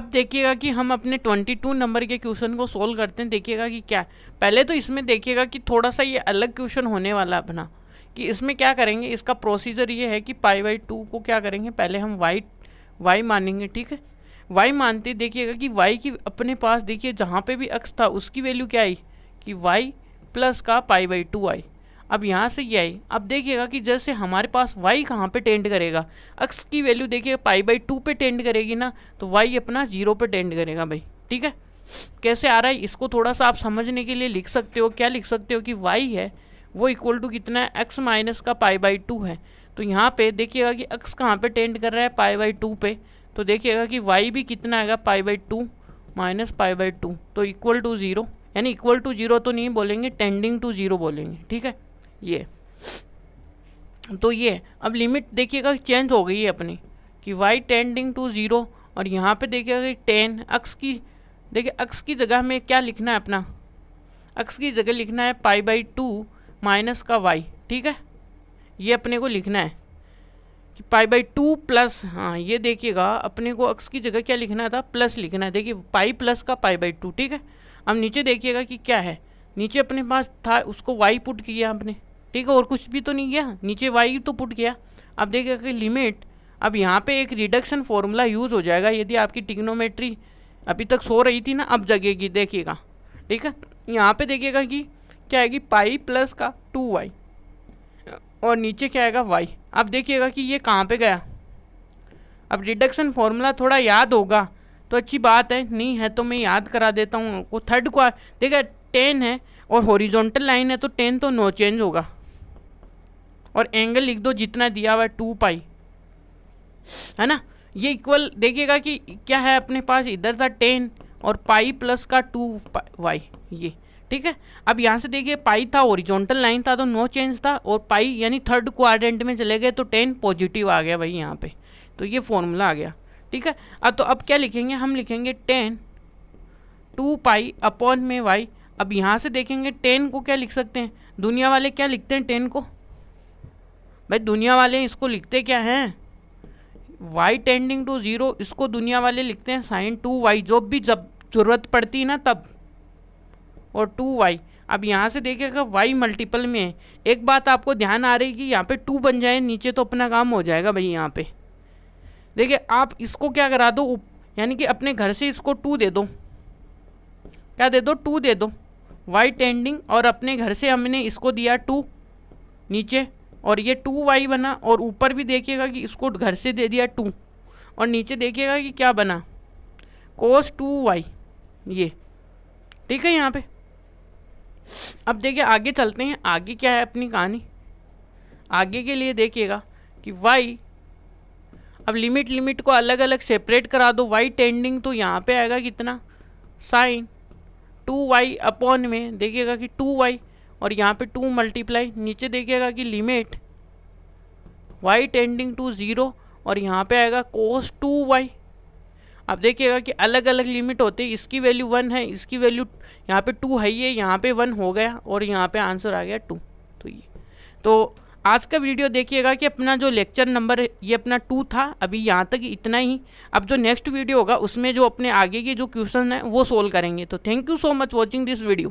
अब देखिएगा कि हम अपने 22 नंबर के क्वेश्चन को सोल्व करते हैं देखिएगा कि क्या पहले तो इसमें देखिएगा कि थोड़ा सा ये अलग क्वेश्चन होने वाला अपना कि इसमें क्या करेंगे इसका प्रोसीजर ये है कि पाई बाई टू को क्या करेंगे पहले हम वाई वाई मानेंगे ठीक है वाई मानते देखिएगा कि वाई की अपने पास देखिए जहाँ पे भी अक्स था उसकी वैल्यू क्या आई कि वाई प्लस का पाई बाई टू आई अब यहाँ से ये आई अब देखिएगा कि जैसे हमारे पास वाई कहाँ पे टेंड करेगा एक्स की वैल्यू देखिए पाई बाई टू पे टेंड करेगी ना तो वाई अपना जीरो पे टेंड करेगा भाई ठीक है कैसे आ रहा है इसको थोड़ा सा आप समझने के लिए लिख सकते हो क्या लिख सकते हो कि वाई है वो इक्वल टू कितना है एक्स माइनस का पाई बाई टू है तो यहाँ पे देखिएगा कि एक्स कहाँ पे टेंड कर रहा है पाई बाई टू पे तो देखिएगा कि वाई भी कितना आएगा pi by two minus pi by two तो इक्वल टू ज़ीरो यानी इक्वल टू ज़ीरो तो नहीं बोलेंगे टेंडिंग टू ज़ीरो बोलेंगे ठीक है ये तो ये अब लिमिट देखिएगा चेंज हो गई है अपनी कि वाई टेंडिंग टू ज़ीरो और यहाँ पे देखिएगा कि टेन अक्स की देखिए अक्स की जगह हमें क्या लिखना है अपना अक्स की जगह लिखना है पाई बाई टू माइनस का वाई ठीक है ये अपने को लिखना है कि पाई बाई टू प्लस हाँ ये देखिएगा अपने को अक्स की जगह क्या लिखना था प्लस लिखना है देखिए पाई प्लस का पाई बाई टू ठीक है अब नीचे देखिएगा कि क्या है नीचे अपने पास था उसको वाई पुट किया अपने ठीक है और कुछ भी तो नहीं गया नीचे वाई तो पुट गया अब देखिए कि लिमिट अब यहाँ पे एक रिडक्शन फार्मूला यूज़ हो जाएगा यदि आपकी टिग्नोमेट्री अभी तक सो रही थी ना अब जगेगी देखिएगा ठीक है यहाँ पे देखिएगा कि क्या आएगी पाई प्लस का टू वाई और नीचे क्या आएगा वाई अब देखिएगा कि ये कहाँ पे गया अब रिडक्शन फार्मूला थोड़ा याद होगा तो अच्छी बात है नहीं है तो मैं याद करा देता हूँ आपको थर्ड क्वार देखिए टेन है और हॉरिजॉन्टल लाइन है तो टेन तो नो चेंज होगा और एंगल लिख दो जितना दिया हुआ है टू पाई है ना ये इक्वल देखिएगा कि क्या है अपने पास इधर था टेन और पाई प्लस का टू वाई ये ठीक है अब यहाँ से देखिए पाई था ओरिजोनटल लाइन था तो नो चेंज था और पाई यानी थर्ड क्वारेंट में चले गए तो टेन पॉजिटिव आ गया भाई यहाँ पे तो ये फॉर्मूला आ गया ठीक है अब तो अब क्या लिखेंगे हम लिखेंगे टेन टू पाई अपॉन में वाई अब यहाँ से देखेंगे टेन को क्या लिख सकते हैं दुनिया वाले क्या लिखते हैं टेन को भाई दुनिया वाले इसको लिखते क्या हैं वाई टेंडिंग टू ज़ीरो इसको दुनिया वाले लिखते हैं साइन टू वाई जो भी जब ज़रूरत पड़ती ना तब और टू वाई अब यहाँ से देखिएगा वाई मल्टीपल में है एक बात आपको ध्यान आ रही कि यहाँ पे टू बन जाए नीचे तो अपना काम हो जाएगा भाई यहाँ पे देखिए आप इसको क्या करा दो यानी कि अपने घर से इसको टू दे दो क्या दे दो टू दे दो वाई टेंडिंग और अपने घर से हमने इसको दिया टू नीचे और ये टू वाई बना और ऊपर भी देखिएगा कि इसको घर से दे दिया टू और नीचे देखिएगा कि क्या बना कोस टू वाई ये ठीक है यहाँ पे अब देखिए आगे चलते हैं आगे क्या है अपनी कहानी आगे के लिए देखिएगा कि वाई अब लिमिट लिमिट को अलग अलग सेपरेट करा दो वाई टेंडिंग तो यहाँ पे आएगा कितना साइन टू वाई अपॉन में देखिएगा कि टू वाई और यहाँ पे टू मल्टीप्लाई नीचे देखिएगा कि limit Y tending to zero और यहाँ पे आएगा कोस टू वाई आप देखिएगा कि अलग अलग लिमिट होती है इसकी वैल्यू वन है इसकी वैल्यू यहाँ पे टू है ये यहाँ पे वन हो गया और यहाँ पे आंसर आ गया टू तो ये तो आज का वीडियो देखिएगा कि अपना जो लेक्चर नंबर ये अपना टू था अभी यहाँ तक इतना ही अब जो नेक्स्ट वीडियो होगा उसमें जो अपने आगे के जो क्वेश्चन हैं वो सोल्व करेंगे तो thank you so much watching this video